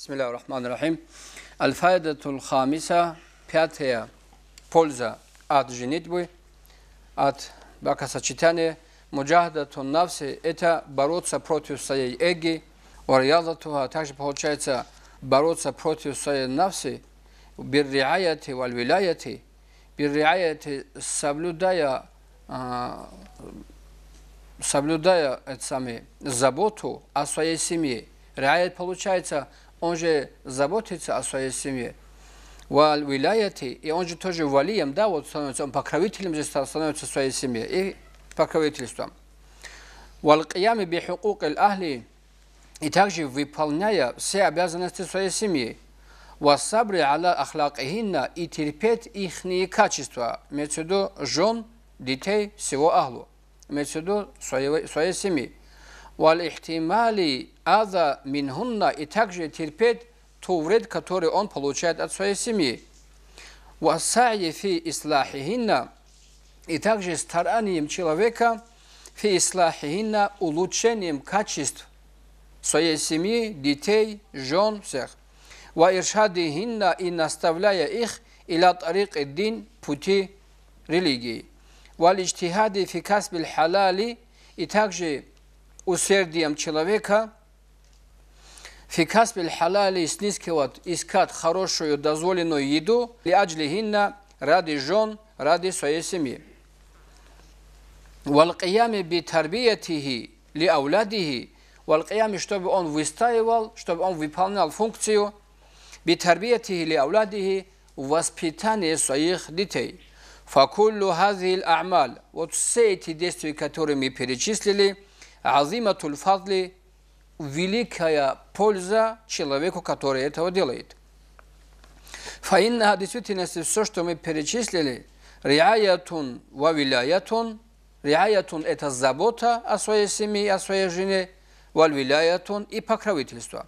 Bismillahirrahmanirrahim. Аль-Файдатул Хамиса, пятая польза от женитьбы, от бракосочетания, муджахдатун навси, это бороться против своей эги, варьязатуха, также получается бороться против своей навси, бирриаяти вальвиляяти, бирриаяти, соблюдая, соблюдая это самое, заботу о своей семье. Риаят получается – он же заботится о своей семье. Валь и он же тоже валием, да, вот становится, он покровителем же становится своей семье и покровительством. Валь киями би хукук ахли, и также выполняя все обязанности своей семьи. Васабри аля ахлакихинна, и терпеть их качества, имеется в виду жен, детей, всего ахлу, имеется в виду своей, своей семьи. والاحتمال هذا منهن إتاج تربيت توريد كتوري أن بلوشات от своей семьи. والسعي في إصلاحهن إتاج старанием человека في إصلاحهن كاتشست سوية своей семьи, детей, жен всех. وإرشادهن إن наставляя их إلى طريق الدين пути религии. والاجتهاد في كسب الحلال и также усердием человека фикасбиль халали снискивать, искать хорошую дозволенную еду ли аджлихинна ради жен, ради своей семьи. Валкиями би тарбиятихи ли ауладихи, валкиями, чтобы он выстаивал, чтобы он выполнял функцию би тарбиятихи ли ауладихи, воспитание своих детей. Факуллу хазил амаль. Вот все эти действия, которые мы перечислили – азиматуль фадли – великая польза человеку, который этого делает. Фаинна в действительности все, что мы перечислили, риаятун ва виляятун, риаятун – это забота о своей семье, о своей жене, валь и покровительство.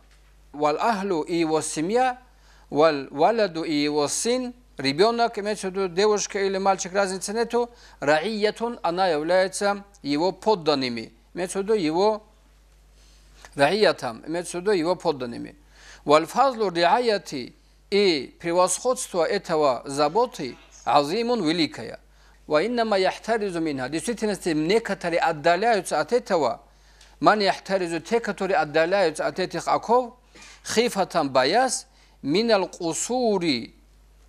Валь ахлю и его семья, валь валяду и его сын – ребенок, имеется в виду девушка или мальчик, разницы нету, раиятун, она является его подданными. имеется в виду его там имеется в виду его подданными. Вальфазлу риаяти и превосходство этого заботы азимун великая. Ва иннама яхтаризу минха. Действительности, некоторые отдаляются от этого. Ман яхтаризу, те, которые отдаляются от этих оков, хифатам баяс, минал кусури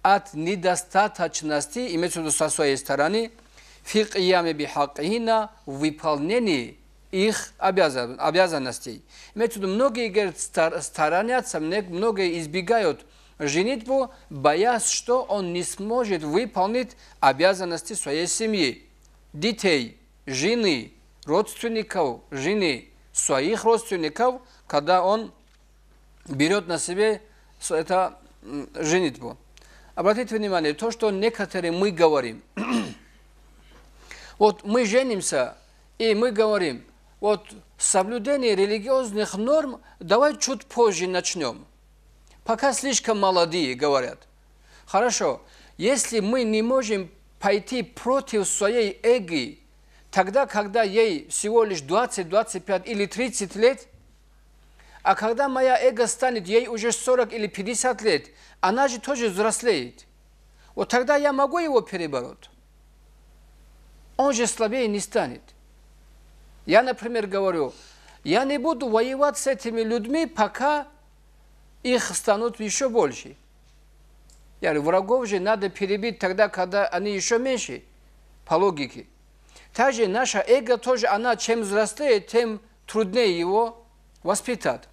от недостаточности, имеется в виду со своей стороны, фи кияме бихакхина, в выполнении их обязан, обязанностей. Имеется в виду, многие говорят, стар, сторонятся, многие избегают женитьбу, боясь, что он не сможет выполнить обязанности своей семьи, детей, жены, родственников, жены, своих родственников, когда он берет на себе это женитьбу. Обратите внимание, то, что некоторые мы говорим. вот мы женимся, и мы говорим, вот соблюдение религиозных норм давай чуть позже начнем. Пока слишком молодые, говорят. Хорошо, если мы не можем пойти против своей эги, тогда, когда ей всего лишь 20, 25 или 30 лет, а когда моя эго станет ей уже 40 или 50 лет, она же тоже взрослеет. Вот тогда я могу его перебороть. Он же слабее не станет. Я, например, говорю, я не буду воевать с этими людьми, пока их станут еще больше. Я говорю, врагов же надо перебить тогда, когда они еще меньше, по логике. Также наша эго тоже, она чем взрослее, тем труднее его воспитать.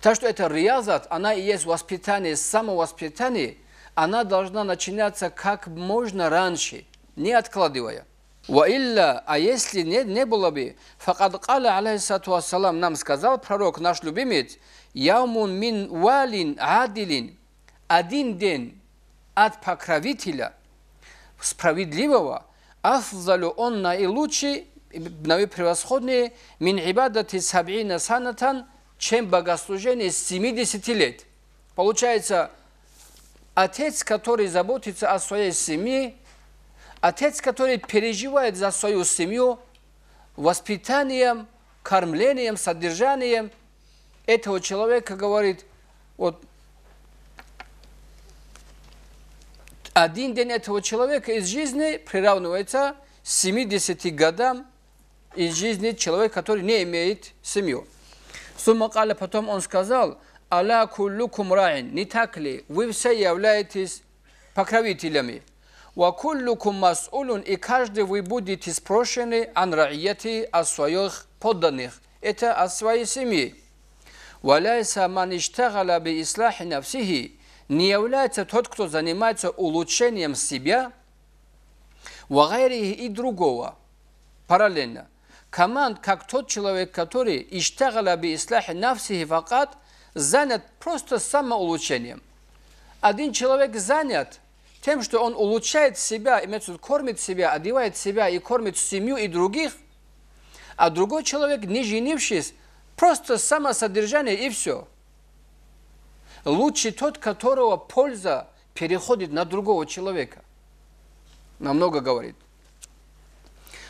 Так что это риязат, она и есть воспитание, самовоспитание, она должна начинаться как можно раньше, не откладывая. Ваилля, а если не, не было бы, факад каля, алейхиссату нам сказал пророк, наш любимец, яумун мин валин адилин, один день от покровителя справедливого, афзалю он наилучший, превосходный, мин ибадати сабина санатан, чем богослужение с 70 лет. Получается, отец, который заботится о своей семье, Отец, который переживает за свою семью, воспитанием, кормлением, содержанием этого человека, говорит, вот один день этого человека из жизни приравнивается 70 годам из жизни человека, который не имеет семью. Сумма Каля потом он сказал, «Аля куллюкум райн. не так ли? Вы все являетесь покровителями». وكلكم مسؤول и каждый вы будете спрошены ан раияти о своих подданных, это о своей семьи. وليس من اشتغل بإصلاح نفسه не является тот, кто занимается улучшением себя, вагайрихи и другого, параллельно. Команд, как тот человек, который иштагала би ислахи нафсихи факат, занят просто самоулучшением. Один человек занят – тем, что он улучшает себя, имеется в виду, кормит себя, одевает себя и кормит семью и других, а другой человек, не женившись, просто самосодержание и все. Лучше тот, которого польза переходит на другого человека. Намного говорит.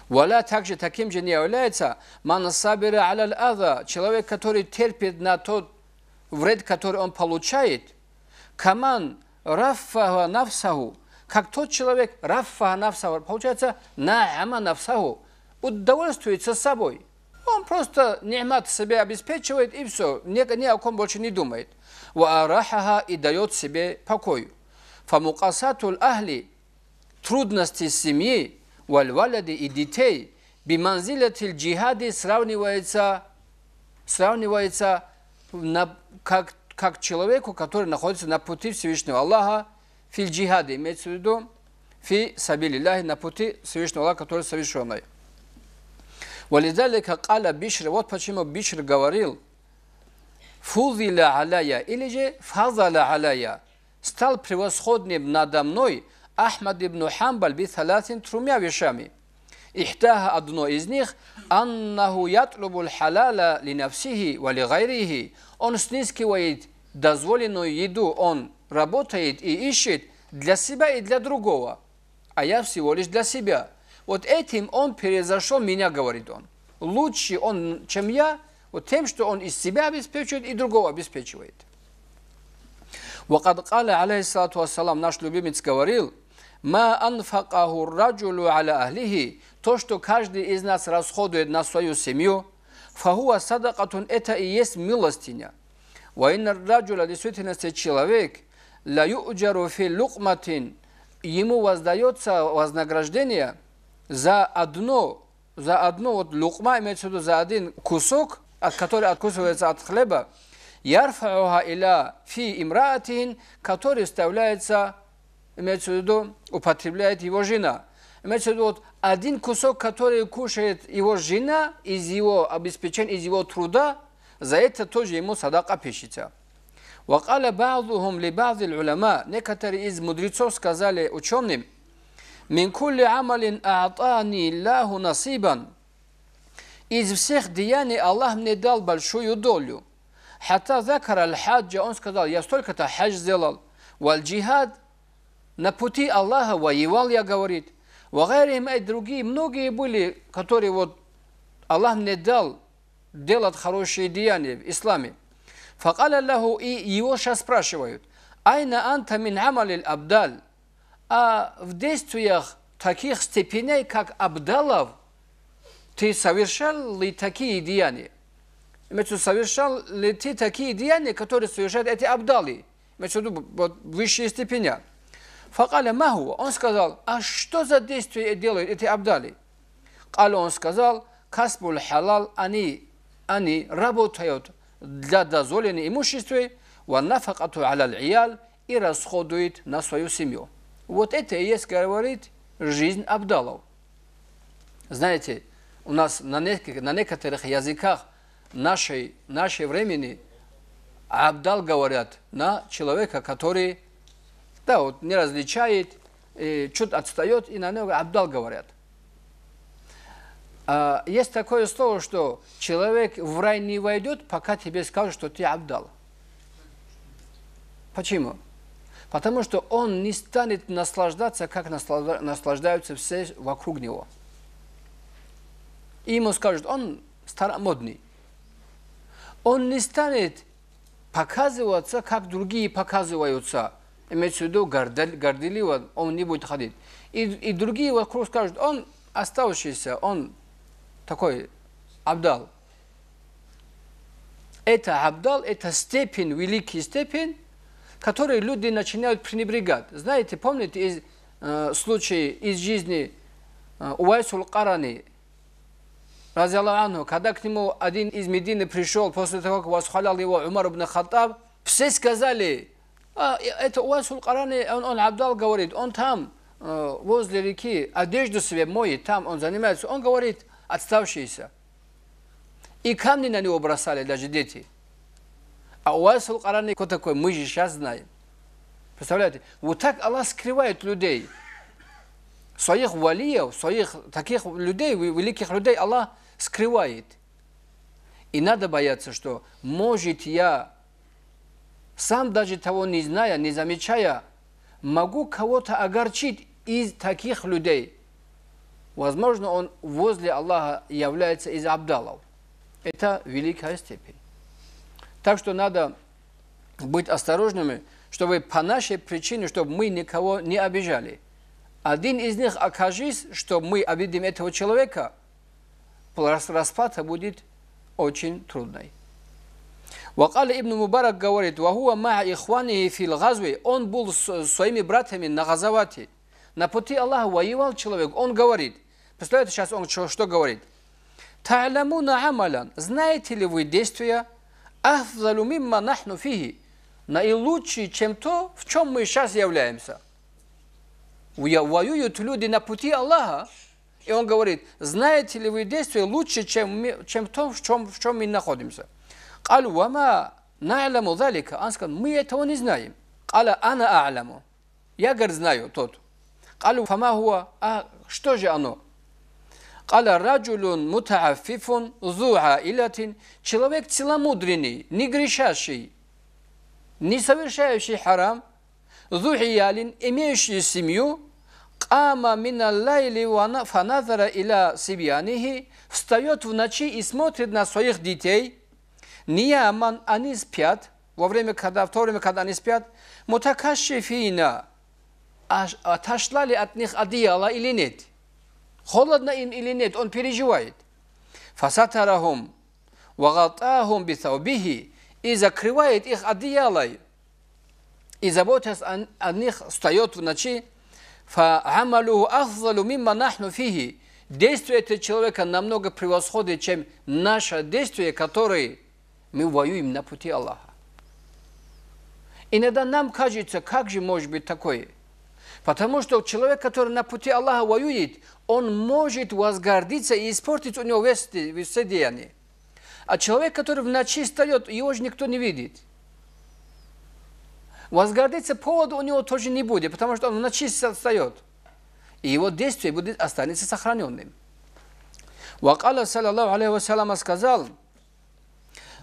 Валя также таким же не является манасабира аляль ада, человек, который терпит на тот вред, который он получает. Каман рафаха нафсаху. Как тот человек, рафаха нафсаху, получается, наама нафсаху, удовольствуется собой. Он просто нигмат себе обеспечивает и все, ни, ни о ком больше не думает. Ваарахаха и дает себе покой. Фамукасатул ахли, трудности семьи, вальваляди и детей, биманзилятиль джихади сравнивается, сравнивается на, как как человеку, который находится на пути Всевышнего Аллаха, фил джихады, имеется в виду, фи сабили сабилилляхи, на пути Всевышнего Аллаха, который совершенный. Валидалика каля Бишр, вот почему Бишр говорил, фузиля аляя, или же фазаля аляя, стал превосходным надо мной Ахмад ибн Хамбаль салатин трумя вещами. Ихтаха одно из них, аннаху ятлубу халяля ли навсихи ва гайрихи, Он снискивает дозволенную еду, он работает и ищет для себя и для другого, а я всего лишь для себя. Вот этим он перезашел меня, говорит он. Лучше он, чем я, вот тем, что он из себя обеспечивает и другого обеспечивает. وقد قال عليه наш любимец говорил, «Ма анфакаху раджулю аля ахлихи» то, что каждый из нас расходует на свою семью – фахуа садакатун это и есть милостиня. Вайна раджула действительно если человек ла юджару фи лукматин ему воздается вознаграждение за одно, за одно вот лукма, имеется в виду за один кусок, от который откусывается от хлеба, ярфауха иля фи имраатин, который вставляется, имеется в виду, употребляет его жена – Имеется в виду, вот один кусок, который кушает его жена из его обеспечения, из его труда, за это тоже ему садака пишется. وقال بعضهم لبعض العلماء некоторые из мудрецов сказали ученым من كل عمل أعطاني الله نصيبا из всех деяний Аллах мне дал большую долю حتى ذكر الحج он сказал я столько-то хадж сделал والجهاد на пути Аллаха воевал я говорит Вагарим и другие, многие были, которые вот Аллах мне дал делать хорошие деяния в исламе. Факаля Аллаху и его сейчас спрашивают, айна анта мин амалил абдал, а в действиях таких степеней, как Абдалов, ты совершал ли такие деяния? Имеется совершал ли ты такие деяния, которые совершают эти Абдалы? Имеется в виду вот, высшие степени. Факаля маху. Он сказал, а что за действие делают эти абдали? Каля он сказал, касбуль халал, они, они работают для дозволенных имущества, ва нафакату алал иял, и расходует на свою семью. Вот это и есть, говорит, жизнь абдалов. Знаете, у нас на, некоторых, на некоторых языках нашей, нашей времени абдал говорят на человека, который да, вот не различает, чуть отстает, и на него Абдал говорят. А есть такое слово, что человек в рай не войдет, пока тебе скажут, что ты Абдал. Почему? Потому что он не станет наслаждаться, как наслаждаются все вокруг него. И ему скажут, он старомодный. Он не станет показываться, как другие показываются – имеется в виду горделиво, он не будет ходить. И, и другие вокруг скажут, он оставшийся, он такой абдал. Это абдал, это степень, великий степень, который люди начинают пренебрегать. Знаете, помните из, э, случай из жизни э, Уайсул Карани, Разиаллаху когда к нему один из Медины пришел после того, как восхвалял его Умар ибн Хаттаб, все сказали, а, это Уайсул Карани, он, он Абдал говорит, он там, э, возле реки, одежду себе моет, там он занимается. Он говорит, отставшиеся. И камни на него бросали даже дети. А Уайсул каране кто такой, мы же сейчас знаем. Представляете? Вот так Аллах скрывает людей. Своих валиев, своих таких людей, великих людей Аллах скрывает. И надо бояться, что может я сам даже того не зная, не замечая, могу кого-то огорчить из таких людей. Возможно, он возле Аллаха является из абдалов. Это великая степень. Так что надо быть осторожными, чтобы по нашей причине, чтобы мы никого не обижали. Один из них окажись, что мы обидим этого человека, распад будет очень трудный. Вакал Ибн Мубарак говорит, Он был с своими братьями на газовате, На пути Аллаха воевал человек. Он говорит, представляете, сейчас он что, что говорит? «Та'ламу амалян». Знаете ли вы действия? «Афзалу мимма нахну фихи». Наилучшее, чем то, в чем мы сейчас являемся. Воюют люди на пути Аллаха. И он говорит, знаете ли вы действия лучше, чем, чем то, в чем, в чем мы находимся. قال وما نعلم ذلك أنسكن مية توني زنايم قال أنا أعلم يا زنايو توت قالوا فما هو آه شتو جي أنو قال رجل متعفف ذو عائلة человек целомудренный, не грешащий, не совершающий حرام ذو عيال, إميشي семью, قام من الليل فنظر إلى سبيانه, встает в ночи и смотрит на своих детей – Нияма они спят, во время, когда, в то время, когда они спят, мутакашифина, а, отошла ли от них одеяло или нет? Холодно им или нет? Он переживает. Фасатарахум, вагатахум битаубихи, и закрывает их одеялой, и заботясь о, о них, встает в ночи, фа'амалу ахзалу мимма нахну фихи, Действие этого человека намного превосходит, чем наше действие, которое мы воюем на пути Аллаха. Иногда нам кажется, как же может быть такое? Потому что человек, который на пути Аллаха воюет, он может возгордиться и испортить у него все деяния. А человек, который в ночи встает, его же никто не видит. Возгордиться повода у него тоже не будет, потому что он в ночи встает. И его действие будет останется сохраненным. Вакала, саллаллаху алейхи вассаляма, сказал –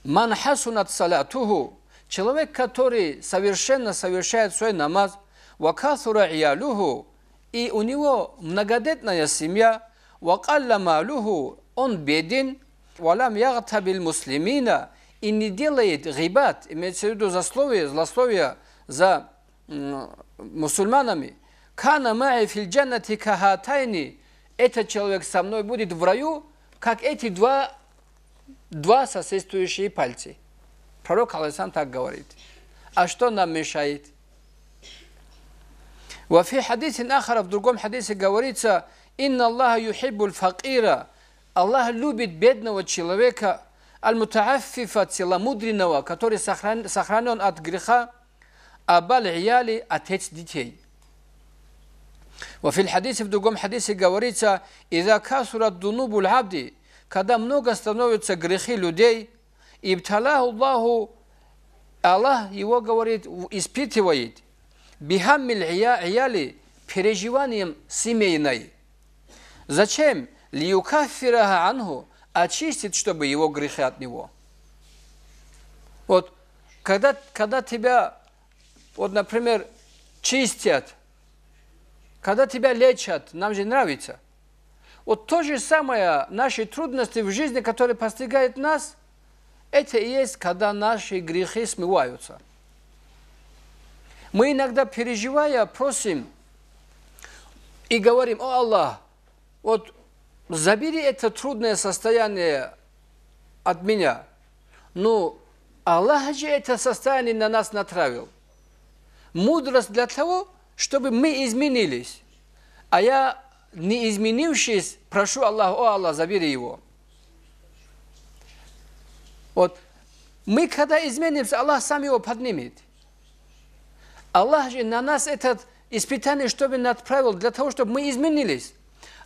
Манхасунат хасунат салятуху, человек, который совершенно совершает свой намаз, вакасура иялюху, и у него многодетная семья, вакалла малюху, он беден, валям ягтабиль муслимина, и не делает гибат, имеется в виду засловие, злословие за мусульманами. Кана маи фил джаннати кахатайни, этот человек со мной будет в раю, как эти два два соседствующие пальцы. Пророк Алисан так говорит. А что нам мешает? وفي حديث آخر в другом хадисе говорится «Инна Аллаха юхиббуль факира» Аллах любит бедного человека, аль-мутааффифа, целомудренного, который сохранен от греха, абаль ияли отец детей. وفي الحديث в другом хадисе говорится «Иза касурат дунубуль абди» когда много становятся грехи людей, и Аллаху, Аллах его, говорит, испытывает, бихаммиль ияли, переживанием семейной. Зачем? Лиюкаффираха анху, очистит, чтобы его грехи от него. Вот, когда, когда тебя, вот, например, чистят, когда тебя лечат, нам же нравится – вот то же самое, наши трудности в жизни, которые постигают нас, это и есть, когда наши грехи смываются. Мы иногда, переживая, просим и говорим, «О, Аллах, вот забери это трудное состояние от меня». Ну, Аллах же это состояние на нас натравил. Мудрость для того, чтобы мы изменились. А я не изменившись, прошу Аллах, о Аллах, забери его. Вот мы когда изменимся, Аллах сам его поднимет. Аллах же на нас этот испытание, чтобы отправил для того, чтобы мы изменились.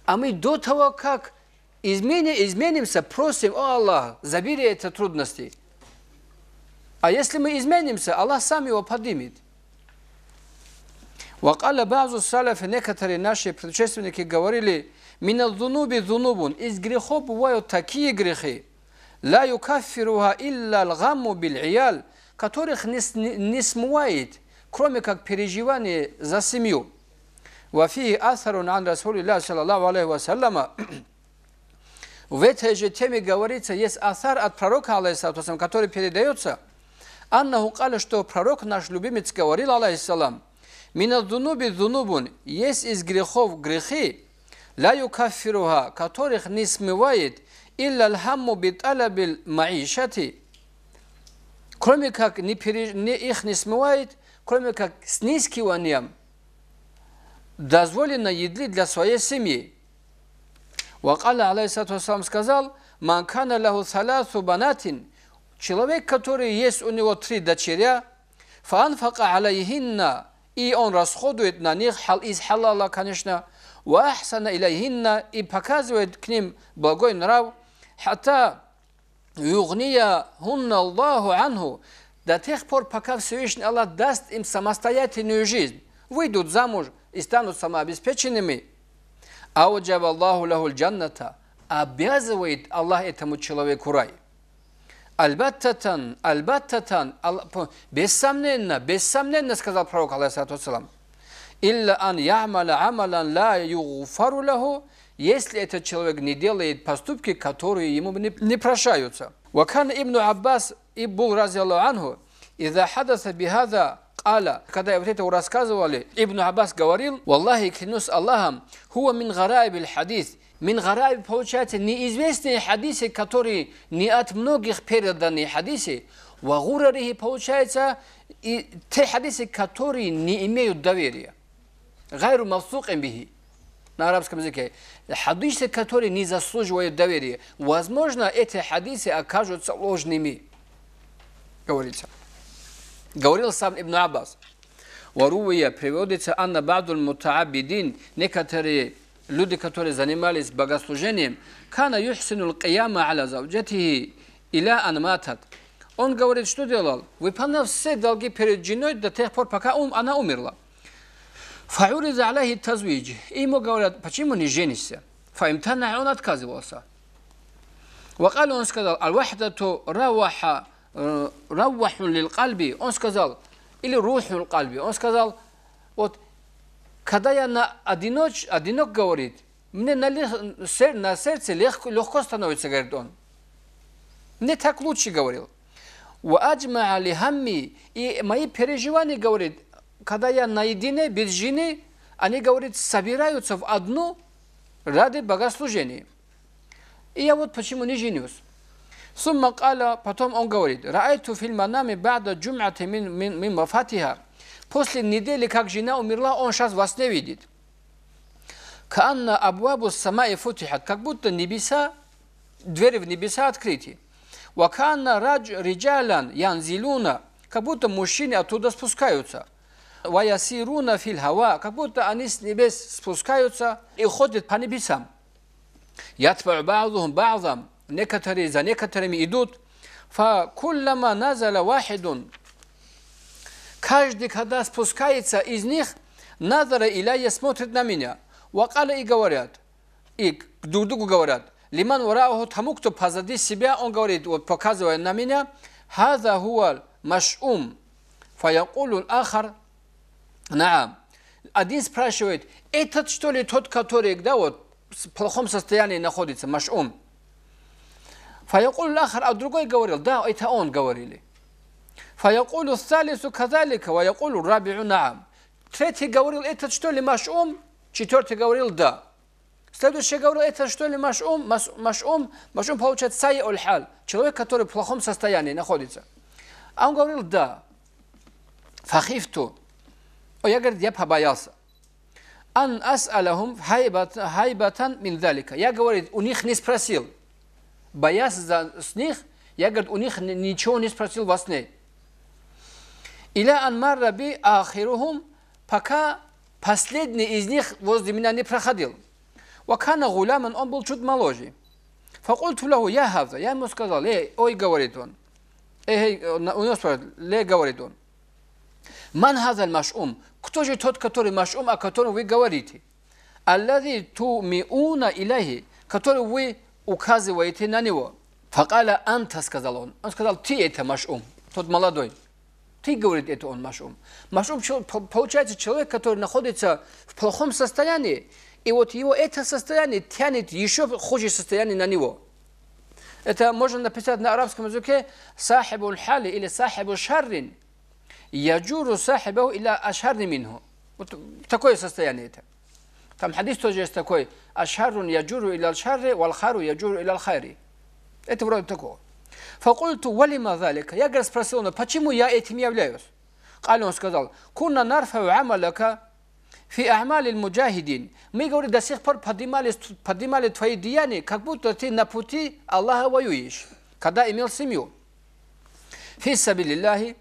А мы до того, как измени, изменимся, просим, о Аллах, забери эти трудности. А если мы изменимся, Аллах сам его поднимет. Вакаля базу саляф, некоторые наши предшественники говорили, «Мина зунуби зунубун» – из грехов бывают такие грехи, «Ла юкаффируха илля лгамму биль'иял», которых не, не, не смывает, кроме как переживание за семью. Вафии асарун ан Расулилля, саллаллаху алейхи вассаляма, в этой же теме говорится, есть асар от пророка, алейхиссалам, который передается. Анна Хукаля, что пророк наш любимец говорил, алейхиссалам, Минадзунуби зунубун. Есть из грехов грехи. Ла юкаффируха, которых не смывает. Илля лхамму биталабил маишати. Кроме как не, пере, не их не смывает, кроме как снискиванием дозволено едли для своей семьи. Вакаля алейсату сам сказал, «Манкана лаху саласу банатин» Человек, который есть у него три дочеря, «Фаанфака алейхинна» и он расходует на них из халала, конечно, вахсана илайхинна, и показывает к ним благой нрав, хата югния хунна Аллаху анху, до тех пор, пока Всевышний Аллах даст им самостоятельную жизнь, выйдут замуж и станут самообеспеченными. Ауджаба Аллаху лахуль джанната, обязывает Аллах этому человеку рай. Albattatan, albattatan. Bessamnenna, bessamnenna сказал пророк, алейхиссалату вассалам. Илля ан ямала амалан ла югуфару лаху, если этот человек не делает поступки, которые ему не, не прощаются. Вакан ибн Аббас и был разиаллаху и «Иза хадаса бихаза кала. когда я вот это рассказывали, Ибн Аббас говорил, «Валлахи клянусь Аллахом, хуа мин гарайб хадис». Min garabi получается неизвестные хадисы, которые не от многих переданы хадисы, в гурарихи получается и те хадисы, которые не имеют доверия. Гайру мавсук бихи на арабском языке. Хадисы, которые не заслуживают доверия. Возможно, эти хадисы окажутся ложными. Говорится. Говорил сам Ибн Аббас. Варуя приводится Анна Бадуль Мутаабидин. Некоторые ljudi которые занимались богослужением, кана юхсинул кияма аля завджатихи иля ан матат. Он говорит, что делал? Выполнял все долги перед женой до тех пор, пока ум, она умерла. Фауриза алейхи тазвиджи. Ему говорят, почему не женишься? Фаимтана, он отказывался. وقال он сказал, аль-вахдату раваха равахун лил кальби. Он сказал, или рухун кальби. Он сказал, вот Когда я на одиноч, одинок говорит, мне на, на сердце легко, легко становится, говорит он. Мне так лучше говорил. وأجمع لهمي и мои переживания, говорит, когда я наедине без жены, они, говорит, собираются в одну ради богослужения. И я вот почему не женюсь. Сумма قال потом он говорит رأيت في المنام بعد جمعة من من من وفاتها После недели, как жена умерла, он сейчас вас не видит. Канна абвабу сама и футихат, как будто небеса, двери в небеса открыты. Ваканна радж риджалян янзилуна, как будто мужчины оттуда спускаются. Ваясируна фильхава, как будто они с небес спускаются и ходят по небесам. Ятба ба'духум ба'дам, некоторые за некоторыми идут. Фа куллама назала вахидун, Каждый, когда спускается из них, надара иляя смотрит на меня. Вакали и говорят, и друг другу говорят, лиман варауху тому, кто позади себя, он говорит, вот показывая на меня, хаза хуал машум, фаякулун ахар, наам. Один спрашивает, этот что ли тот, который, да, вот, в плохом состоянии находится, машум? Фаякулун ахар, а другой говорил, да, это он говорили. Фаякулю الثالث كذلك ويقول الرابع نعم. Третий говорил, это что ли машум? Четвертый говорил, да. Следующий говорил, это что ли машум? Машум, машум получает сай уль-халь. Человек, который в плохом состоянии находится. А он говорил, да. Фахифту. Я, говорит, я побоялся. Ан ас'алахум хайбатан мин далика. Я, говорит, у них не спросил. Боясь за, с них, я, говорит, у них ничего не спросил во сне. إلى أن مر بي آخرهم بكا последний из них возле меня не проходил. وكان غلاما он был чуть моложе. فقلت له يا هذا يا ему сказал, эй, ой, говорит он, эй, у него спрашивает, ле говорит он, من هذا المشؤوم? Кто же тот, который مشؤوم о котором вы говорите? الذي تؤمنون إليه, который вы указываете на него. فقال أنت, сказал он. Он сказал, ты это مشؤوم тот молодой. Ты, говорит, это он Машум. Машум, получается, человек, который находится в плохом состоянии, и вот его это состояние тянет еще хуже состояние на него. Это можно написать на арабском языке «сахибу хали» или «сахибу шаррин». «Яджуру сахибу или ашарни минху». Вот такое состояние это. Там хадис тоже есть такой Ашарун яджуру иля аль-шарри, валхару яджуру иля аль-хайри». Это вроде такого. Факульту валима залика. Я, говорит, спросил, но «Ну, почему я этим являюсь? Аль он сказал, кунна нарфау амалака фи амали муджахидин. Мы, говорит, до сих пор поднимали, поднимали твои деяния, как будто ты на пути Аллаха воюешь, когда имел семью. Фи сабилиллахи.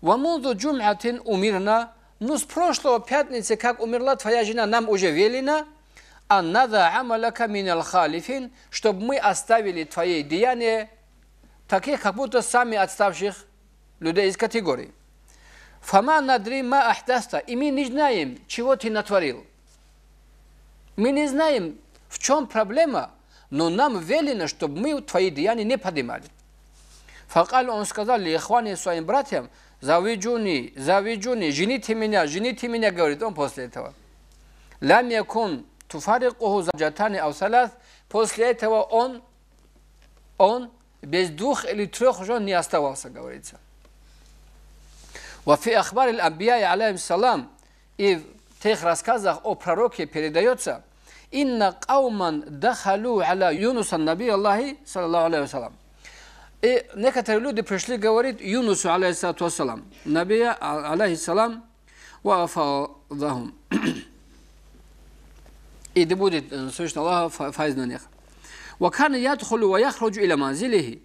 Ва мунду джум'атин умирна. Ну, с прошлого пятницы, как умерла твоя жена, нам уже велено, надо амалака минал халифин, чтобы мы оставили твои деяния таких как будто сами отставших людей из категории. Фама надри ма ахдаста, и мы не знаем, чего ты натворил. Мы не знаем, в чем проблема, но нам велено, чтобы мы твои деяния не поднимали. Факал он сказал «Лихване своим братьям, завиджуни, завиджуни, жените меня, жените меня, говорит он после этого. Лам якун туфарикуху завджатани авсалат, после этого он, он без двух или трех жен не оставался, говорится. Вафи Ахбар аль-Амбия, алейхиссалам, и в тех рассказах о пророке передается, «Инна кауман дахалу аля Юнуса наби Аллахи, саллаху алейхи вассалам». И некоторые люди пришли, говорит, Юнусу, алейхиссалату вассалам, набия, алейхиссалам, вафадахум. И да будет, слышно Аллаха, файз на них. وكان يدخل ويخرج إلى منزله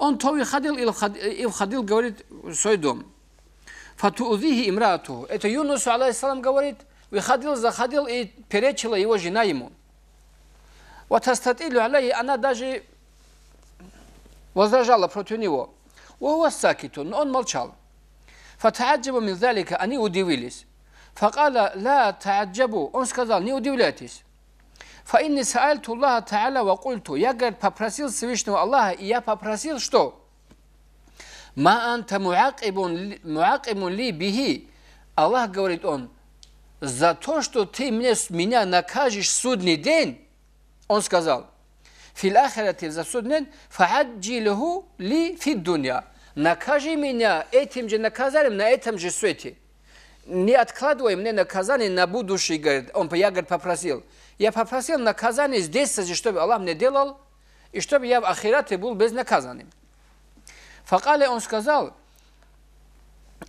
Он то выходил и входил, говорит, в свой дом. Фатуузихи имрату. Это Юнус, алейхиссалам, говорит, выходил, заходил и перечила его жена ему. Вот астатилю алейхи, она даже возражала против него. Уавасакитун, он молчал. Фатааджабу мин залика, они удивились. Факала ла тааджабу, он сказал, не удивляйтесь. Фа инни саальту Аллаха Та'аля ва культу. Я, говорит, попросил Всевышнего Аллаха, и я попросил что? Ма анта муакибун ли бихи. Аллах говорит он, за то, что ты мне, меня накажешь судный день, он сказал, фил ахирате за судный день, фааджилиху ли фид дунья. Накажи меня этим же наказанием на этом же свете. Не откладывай мне наказание на будущее, говорит, он, я, говорит, попросил. Jer pa pasivno nakazanje izdesa što bi Allah ne delal i što bi ja ahirate bul bez nakazanim. Fakale on skazal,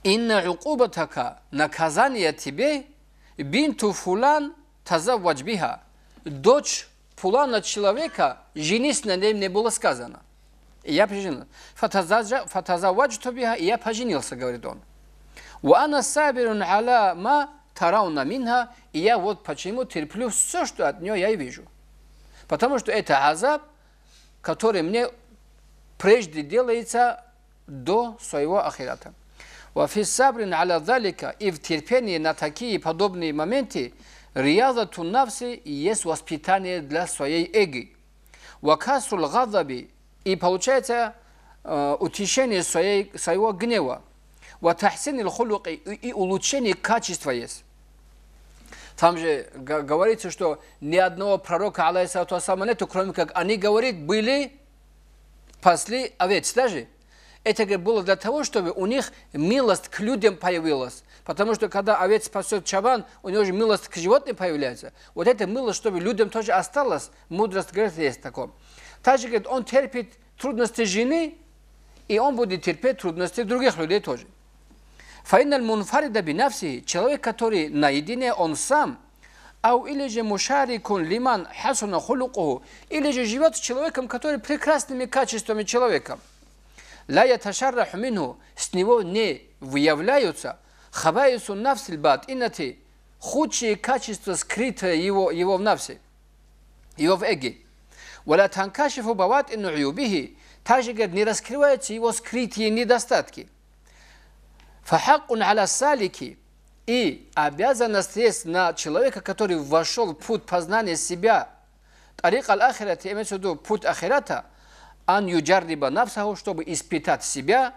inna ukubataka nakazanje tibe bintu fulan tazavvac biha. Дочь фулана человека, женись на ней не было сказано. И я поженился. Фатазаваджу биха, и я поженился, говорит он. Ва ана сабирун аля ма тарауна минха, и я вот почему терплю все, что от нее я и вижу. Потому что это азаб, который мне прежде делается до своего ахирата. وفي الصبر على ذلك и в терпении на такие подобные моменты риязату нафси есть воспитание для своей эги, Вакасрул гадаби и получается э, утешение своей, своего гнева. Ватахсин и улучшение качества есть. Там же говорится, что ни одного пророка, алейхиссалату ассалам, нету, кроме как они, говорит, были, пасли овец даже. Это говорит, было для того, чтобы у них милость к людям появилась. Потому что когда овец спасет чабан, у него же милость к животным появляется. Вот эта милость, чтобы людям тоже осталась, мудрость, говорит, есть таком. Также, говорит, он терпит трудности жены, и он будет терпеть трудности других людей тоже. Фаиналь мунфарида бинафси, человек, который наедине он сам, ау или же мушарикун лиман хасуна хулукуху, или же живет с человеком, который прекрасными качествами человека. Ла яташарраху минху, с него не выявляются, хабаюсу нафсиль бат инати, худшие качества, скрытые его, его в нафсе, его в эге. Вала танкашифу бават инну юбихи, также, говорит, не раскрываются его скрытые недостатки – Фахакун аля салики. И обязанность есть на человека, который вошел в путь познания себя. Тарик аль-ахират, я имею в виду путь ахирата, ан юджарриба нафсаху, чтобы испытать себя,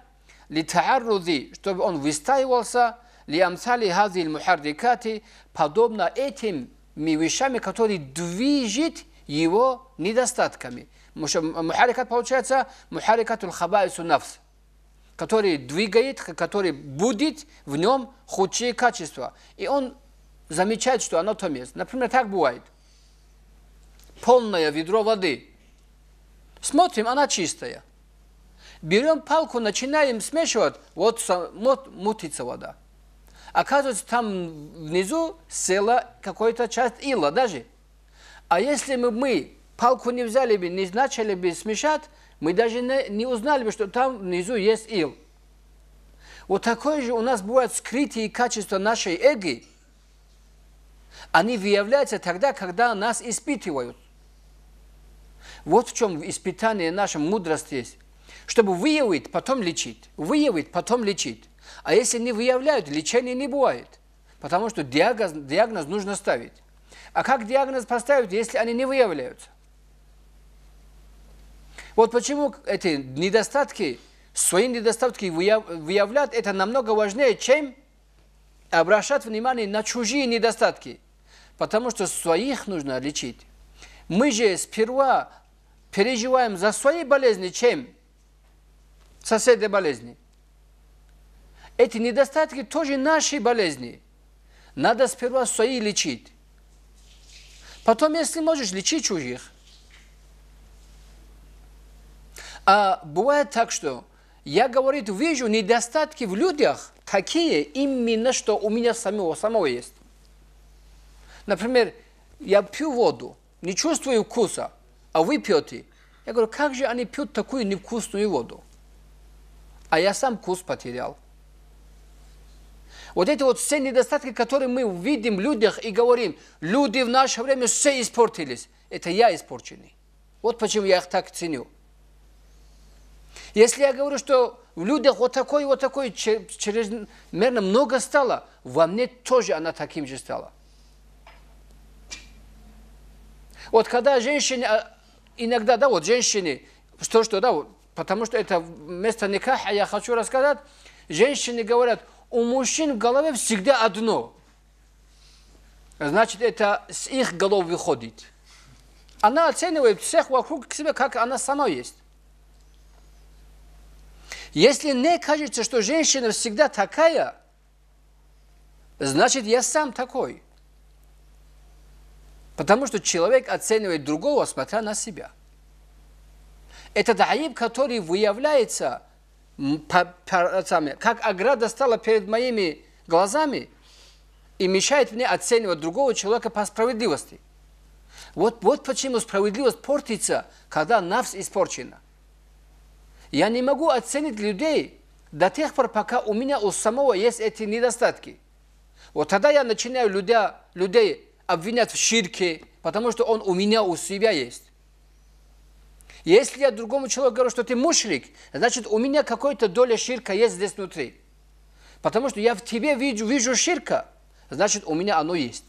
ли таарруди, чтобы он выстаивался, ли амсали хазиль мухардикати, подобно этим вещами, которые движет его недостатками. Мухарикат получается мухарикатул хабаису нафс который двигает, который будет в нем худшие качества. И он замечает, что оно то место. Например, так бывает. Полное ведро воды. Смотрим, она чистая. Берем палку, начинаем смешивать, вот, вот мутится вода. Оказывается, там внизу села какая-то часть ила даже. А если бы мы палку не взяли бы, не начали бы смешать, мы даже не, не узнали бы, что там внизу есть ил. Вот такое же у нас бывают скрытые качества нашей эги. Они выявляются тогда, когда нас испытывают. Вот в чем испытание нашей мудрости есть. Чтобы выявить, потом лечить. Выявить, потом лечить. А если не выявляют, лечения не бывает. Потому что диагноз, диагноз нужно ставить. А как диагноз поставить, если они не выявляются? Вот почему эти недостатки, свои недостатки выявлять, это намного важнее, чем обращать внимание на чужие недостатки. Потому что своих нужно лечить. Мы же сперва переживаем за свои болезни, чем соседи болезни. Эти недостатки тоже наши болезни. Надо сперва свои лечить. Потом, если можешь, лечить чужих. А бывает так, что я, говорит, вижу недостатки в людях такие, именно что у меня самого, самого есть. Например, я пью воду, не чувствую вкуса, а вы пьете. Я говорю, как же они пьют такую невкусную воду? А я сам вкус потерял. Вот эти вот все недостатки, которые мы видим в людях и говорим, люди в наше время все испортились. Это я испорченный. Вот почему я их так ценю. Если я говорю, что в людях вот такой, вот такой, чрезмерно много стало, во мне тоже она таким же стала. Вот когда женщины, а, иногда, да, вот женщины, что, что, да, вот, потому что это место никаха, я хочу рассказать, женщины говорят, у мужчин в голове всегда одно. Значит, это с их голов выходит. Она оценивает всех вокруг себя, как она сама есть. Если не кажется, что женщина всегда такая, значит, я сам такой. Потому что человек оценивает другого, смотря на себя. Это даиб, который выявляется, как ограда стала перед моими глазами и мешает мне оценивать другого человека по справедливости. Вот, вот почему справедливость портится, когда навс испорчена. Я не могу оценить людей до тех пор, пока у меня у самого есть эти недостатки. Вот тогда я начинаю людей, людей обвинять в ширке, потому что он у меня, у себя есть. Если я другому человеку говорю, что ты мушрик, значит, у меня какая-то доля ширка есть здесь внутри. Потому что я в тебе вижу, вижу ширка, значит, у меня оно есть.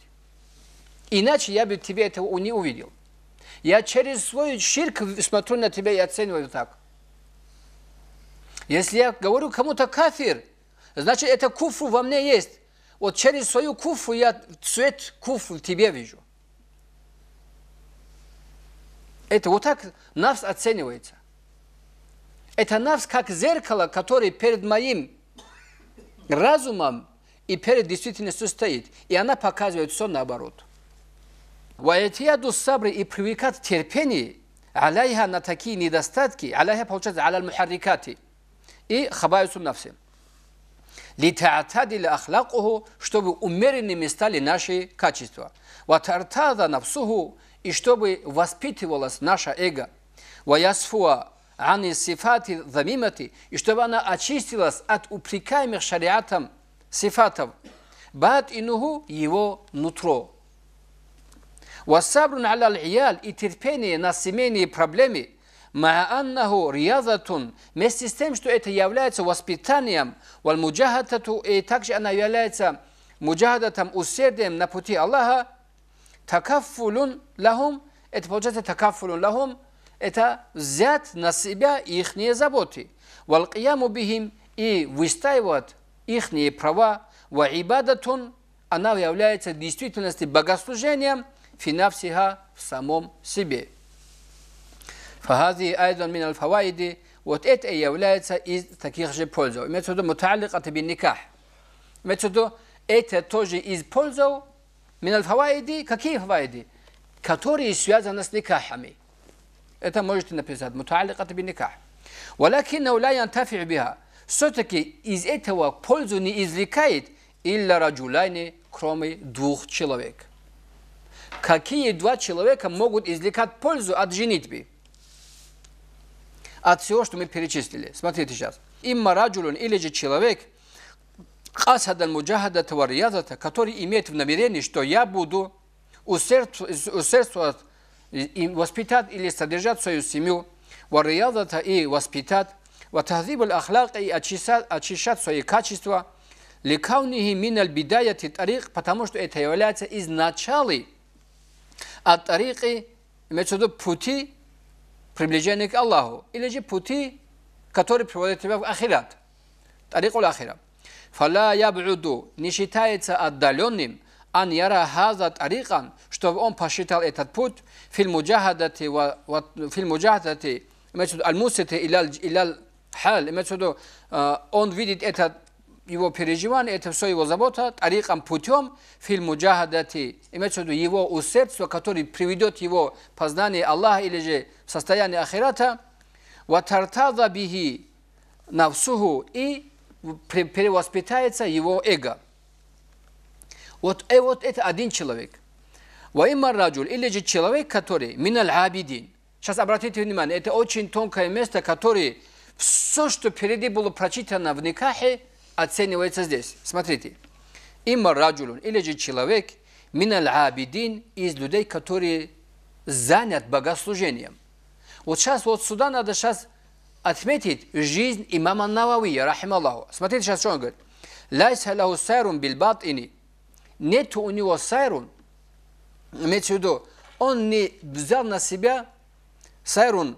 Иначе я бы тебе этого не увидел. Я через свой ширк смотрю на тебя и оцениваю так. Если я говорю кому-то кафир, значит это куфру во мне есть. Вот через свою куфу я цвет куфу тебе вижу. Это вот так нафс оценивается. Это нафс как зеркало, которое перед моим разумом и перед действительностью стоит. И она показывает все наоборот. Ваятияду сабры и привыкать терпение, алейха на такие недостатки, алейха получается, аляль мухаррикати – и хабаюсу навси. Литаатадили ахлакуху, чтобы умеренными стали наши качества. Ватартада навсуху, и чтобы воспитывалась наша эго. Ваясфуа ани сифати замимати, и чтобы она очистилась от упрекаемых шариатом сифатов. Бат инуху его нутро. на аля и терпение на семейные проблемы – Мааннаху риязатун. Вместе с тем, что это является воспитанием, вальмуджахатату, и также она является муджахадатом, усердием на пути Аллаха, такаффулун лахум, это получается такаффулун лахум, это взять на себя их заботы. Валкияму бихим и выстаивать их права. Ва ибадатун, она является в действительности богослужением финавсиха в самом себе айдон вот это فهذه أيضا من الفوائد وتأت أي ولاية إز تكيخج بولزو متدو متعلقة بالنكاح متدو أت توجي إز بولزو من الفوائد какие فوائد которые связаны с никахами это можете написать متعلقة بالنكاح ولكنه لا ينتفع بها все-таки из этого пользу не извлекает إلا رجلان кроме двух человек какие два человека могут извлекать пользу от женитьбы от всего, что мы перечислили. Смотрите сейчас. «Имма раджулун» или же человек – Касадан муджахада тварьядата, который имеет в намерении, что я буду усердствовать, воспитать или содержать свою семью, варьядата и воспитать, ватахзибуль ахлака и очищать, свои качества, ликаунихи миналь бидаяти тарих, потому что это является из начала от тарихи, имеется в виду пути приближение к Аллаху, или же пути, которые приводят тебя в ахират, тарик ахира. Фала ябуду, не считается отдаленным, ан яра хаза тарикан, чтобы он посчитал этот путь, фильм муджахадати, фильм муджахадати, имеется в виду, аль-мусити, иляль хал, имеется в виду, он видит этот его переживания, это все его забота, тариком путем фильму джахадати, имеется в виду его усердство, которое приведет его познание Аллаха или же в состояние ахирата, ватартаза бихи навсуху и перевоспитается его эго. Вот, и э, вот это один человек. Ваимар раджуль, или же человек, который миналь абидин. Сейчас обратите внимание, это очень тонкое место, которое все, что впереди было прочитано в никахе, оценивается здесь. Смотрите. има раджулун, или же человек, миналь абидин, из людей, которые занят богослужением. Вот сейчас, вот сюда надо сейчас отметить жизнь имама Нававия, рахим Аллаху. Смотрите сейчас, что он говорит. Лайса лаху сайрун бильбат ини. нету у него сайрун. Имеется в виду, он не взял на себя сайрун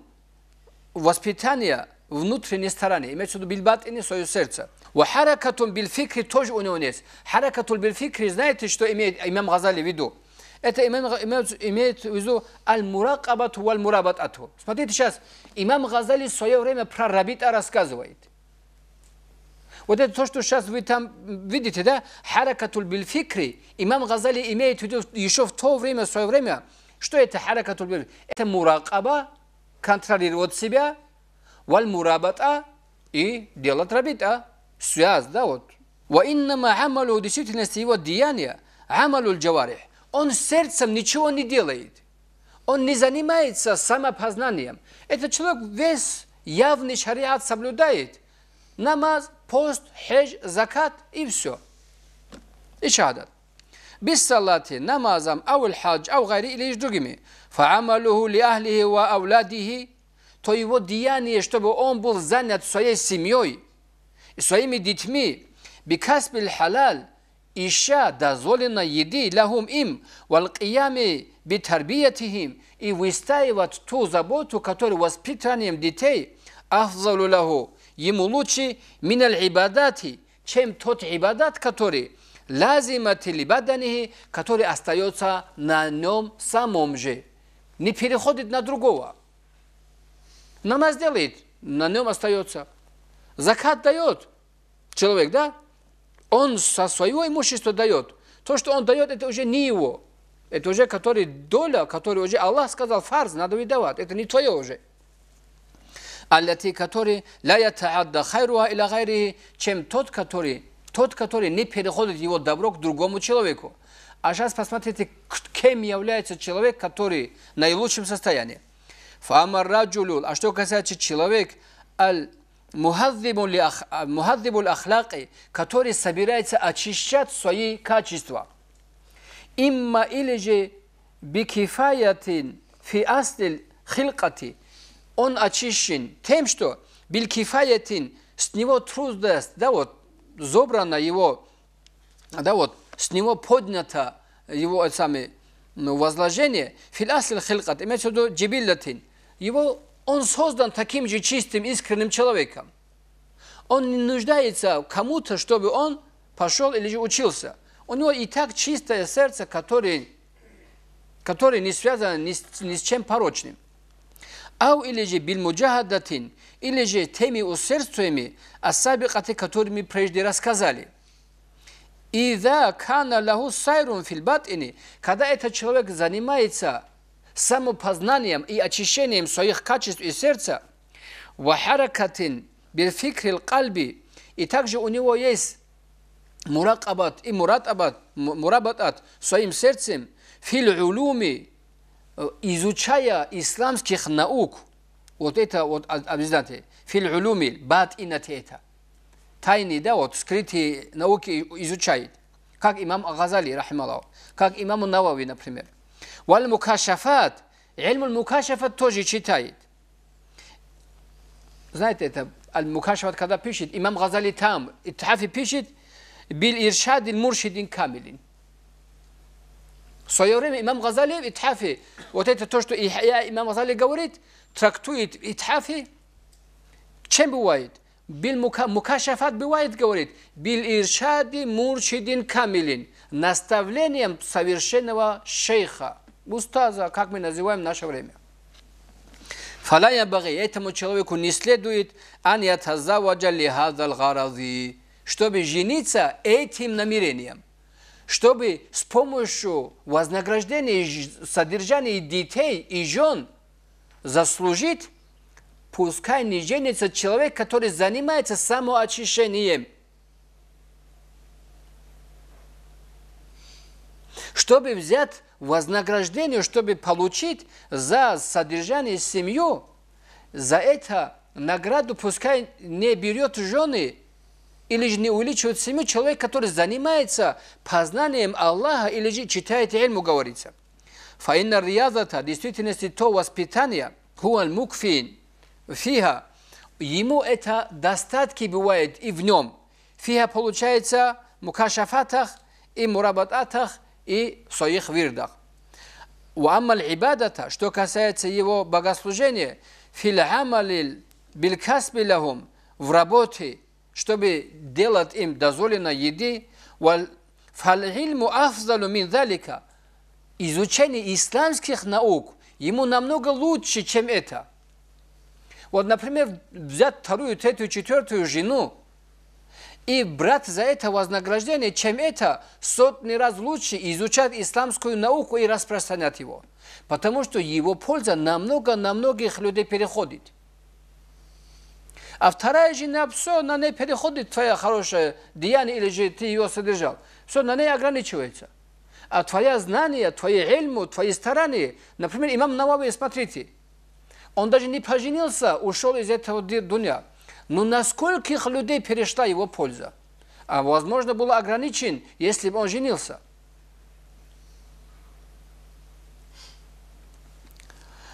воспитания внутренней стороны, имеется в виду бильбатини, свое сердце. Вахаракатун бильфикри тоже у него есть. Харакатул бильфикри, знаете, что имеет имам Газали в виду? Это имеет, имеет в виду аль-муракабату валь ату. Смотрите сейчас, имам Газали в свое время про рабита рассказывает. Вот это то, что сейчас вы там видите, да? Харакатул бильфикри. Имам Газали имеет в виду еще в то время, в свое время, что это харакатул бильфикри? Это муракаба, контролировать себя – валь мурабата и дело рабита, связь, да, вот. Ва иннама амалу, в действительности его деяния, амалу джаварих. Он сердцем ничего не делает. Он не занимается самопознанием. Этот человек весь явный шариат соблюдает. Намаз, пост, хедж, закат и все. И шадат. Без салати, намазом, ау хадж, ау гари или с другими. Фаамалуху ли ахлихи ва ауладихи то его деяние, чтобы он был занят своей семьей и своими детьми, бикасбиль халаль, ища дозволено еды лахум им, валкиями битарбиятихим, и выстаивать ту заботу, которую воспитанием детей, афзалу лаху, ему лучше миналь ибадати, чем тот ибадат, который лазимати либаданихи, который остается на нем самом же, не переходит на другого. Намаз делает, на нем остается. Закат дает человек, да? Он со своего имущества дает. То, что он дает, это уже не его. Это уже который доля, который уже Аллах сказал, фарз, надо выдавать. Это не твое уже. Аллати, который ля ятаадда хайруа или гайрихи, чем тот, который, тот, который не переходит его добро к другому человеку. А сейчас посмотрите, кем является человек, который в наилучшем состоянии. фама раҷулу а што касе ачи человек муҳаззибу лахлақи которе собирается очищать свои качества имма или же бикифаятин фи асли хилқати он очищен тем что билкифаятин с него труд даст да вот зобрана его да вот с него поднято его сами ну, возложение фи асли хилқати имеется в виду джибиллатин Его, он создан таким же чистым, искренним человеком. Он не нуждается кому-то, чтобы он пошел или же учился. У него и так чистое сердце, которое, которое не связано ни с, ни с чем порочным. Ау или же бильмуджахадатин, или же теми усердствиями, о сабикате, которыми прежде рассказали. И да кана лаху сайрун филбатини, когда этот человек занимается самопознанием и очищением своих качеств и сердца, вахаракатин бирфикрил кальби, и также у него есть муракабат и муратабат, мурабатат своим сердцем, фил улуми, э, изучая исламских наук, вот это вот обязательно, фил улуми, бат и это, тайны, да, вот скрытые науки изучает, как имам Газали, рахималлах, как имам Навави, например. والمكاشفات علم المكاشفات توجي читает знаете это المكاشفات когда пишет امام غزالي там التحفي пишет بالارشاد المرشد كامل سيوري امام غزالي التحفي вот это то что احياء امام غزالي говорит трактует التحفي чем бывает بالمكاشفات بوايد говорит بالارشاد مرشد كامل наставлением совершенного شيخه устаза, как мы называем наше время. Фаляя баги, этому человеку не следует аньят хазаваджа лихазал гарази, чтобы жениться этим намерением, чтобы с помощью вознаграждения содержания детей и жен заслужить, пускай не женится человек, который занимается самоочищением. Чтобы взять вознаграждению, чтобы получить за содержание семью, за это награду пускай не берет жены или же не увеличивает семью человек, который занимается познанием Аллаха или же читает эльму, говорится. Фаинна риязата, действительности то воспитание, хуан мукфин, фиха, ему это достатки бывает и в нем. Фиха получается мукашафатах и мурабататах, и в своих вирдах. амал ибадата, что касается его богослужения, фил амалил билькасби лахум, в работе, чтобы делать им дозволено еды, фалильму афзалу мин далика, изучение исламских наук ему намного лучше, чем это. Вот, например, взять вторую, третью, четвертую жену – и брат за это вознаграждение, чем это, сотни раз лучше изучать исламскую науку и распространять его. Потому что его польза намного на многих людей переходит. А вторая жена, все, на ней переходит твоя хорошая деяние, или же ты ее содержал. Все, на ней ограничивается. А твоя знание, твои эльму, твои старания, например, имам Навави, смотрите, он даже не поженился, ушел из этого дуня. Но ну, на скольких людей перешла его польза? А возможно, был ограничен, если бы он женился.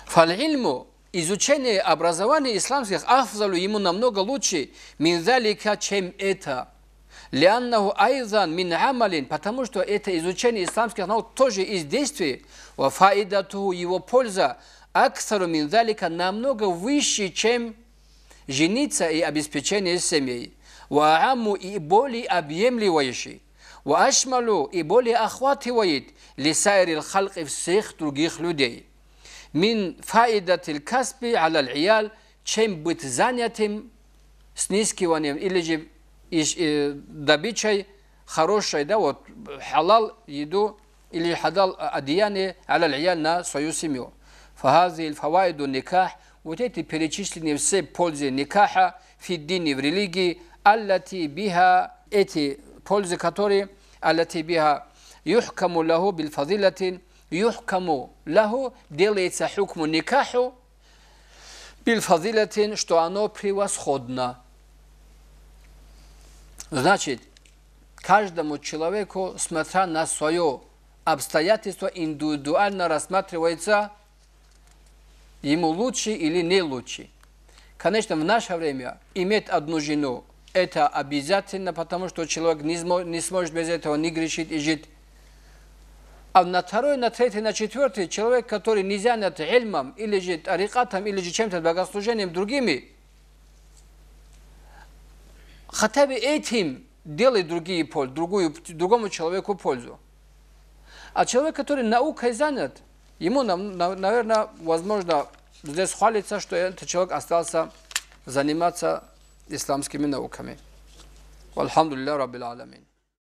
Фаль-ильму изучение образования исламских афзалу ему намного лучше минзалика, чем это. Лианнаху айзан мин амалин, потому что это изучение исламских наук тоже из действий. Ва фаидату его польза аксару минзалика намного выше, чем жениться и обеспечение семей, وأعم и более объемлющий, وأشمل и более охватывает لسائر الخلق всех других людей. من فائدة الكسب على العيال чем быть занятым с низкиванием или же добычей хорошей, да, вот, халал еду или халал одеяние على العيال на свою семью. فهذه الفوائد النكاح вот эти перечисленные все пользы никаха, фиддини в религии, аллати биха, эти пользы, которые аллати биха, юхкаму лаху бильфадилатин, юхкаму лаху делается хукму никаху, бильфадилатин, что оно превосходно. Значит, каждому человеку, смотря на свое обстоятельство, индивидуально рассматривается – ему лучше или не лучше. Конечно, в наше время иметь одну жену – это обязательно, потому что человек не, смо не сможет без этого не грешить и жить. А на второй, на третий, на четвертый человек, который не занят эльмом, или же арикатом или же чем-то богослужением другими, хотя бы этим делает другие, другую, другому человеку пользу. А человек, который наукой занят – Ему, наверное, возможно, здесь хвалится, что этот человек остался заниматься исламскими науками. Алхамдулилля Раббил Аламин.